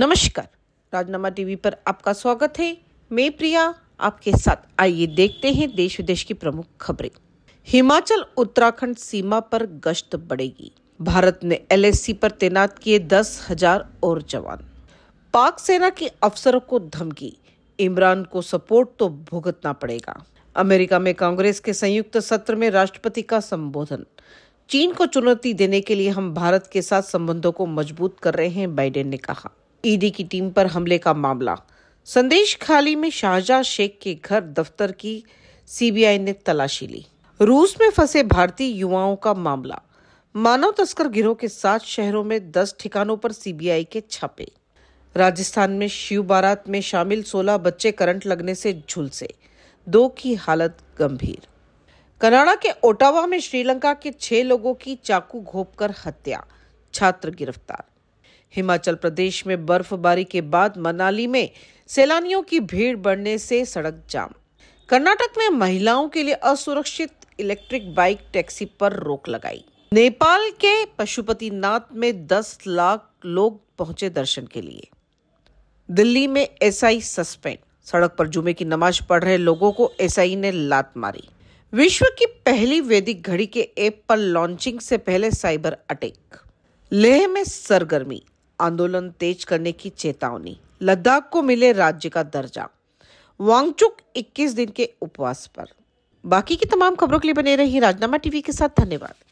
नमस्कार राजनामा टीवी पर आपका स्वागत है मैं प्रिया आपके साथ आइए देखते हैं देश विदेश की प्रमुख खबरें हिमाचल उत्तराखंड सीमा पर गश्त बढ़ेगी भारत ने एलएसी पर तैनात किए दस हजार और जवान पाक सेना के अफसरों को धमकी इमरान को सपोर्ट तो भुगतना पड़ेगा अमेरिका में कांग्रेस के संयुक्त सत्र में राष्ट्रपति का संबोधन चीन को चुनौती देने के लिए हम भारत के साथ संबंधों को मजबूत कर रहे हैं बाइडेन ने कहा ईडी की टीम पर हमले का मामला संदेश खाली में शाहजहा शेख के घर दफ्तर की सीबीआई ने तलाशी ली रूस में फंसे भारतीय युवाओं का मामला मानव तस्कर गिरोह के सात शहरों में दस ठिकानों पर सीबीआई के छापे राजस्थान में शिव बारात में शामिल सोलह बच्चे करंट लगने से झुलसे दो की हालत गंभीर कनाडा के ओटावा में श्रीलंका के छह लोगों की चाकू घोप हत्या छात्र गिरफ्तार हिमाचल प्रदेश में बर्फबारी के बाद मनाली में सैलानियों की भीड़ बढ़ने से सड़क जाम कर्नाटक में महिलाओं के लिए असुरक्षित इलेक्ट्रिक बाइक टैक्सी पर रोक लगाई नेपाल के पशुपतिनाथ में 10 लाख लोग पहुंचे दर्शन के लिए दिल्ली में एसआई सस्पेंड सड़क पर जुमे की नमाज पढ़ रहे लोगों को एसआई ने लात मारी विश्व की पहली वैदिक घड़ी के ऐप पर लॉन्चिंग से पहले साइबर अटैक लेह में सरगर्मी आंदोलन तेज करने की चेतावनी लद्दाख को मिले राज्य का दर्जा वांगचुक 21 दिन के उपवास पर बाकी की तमाम खबरों के लिए बने रही राजनामा टीवी के साथ धन्यवाद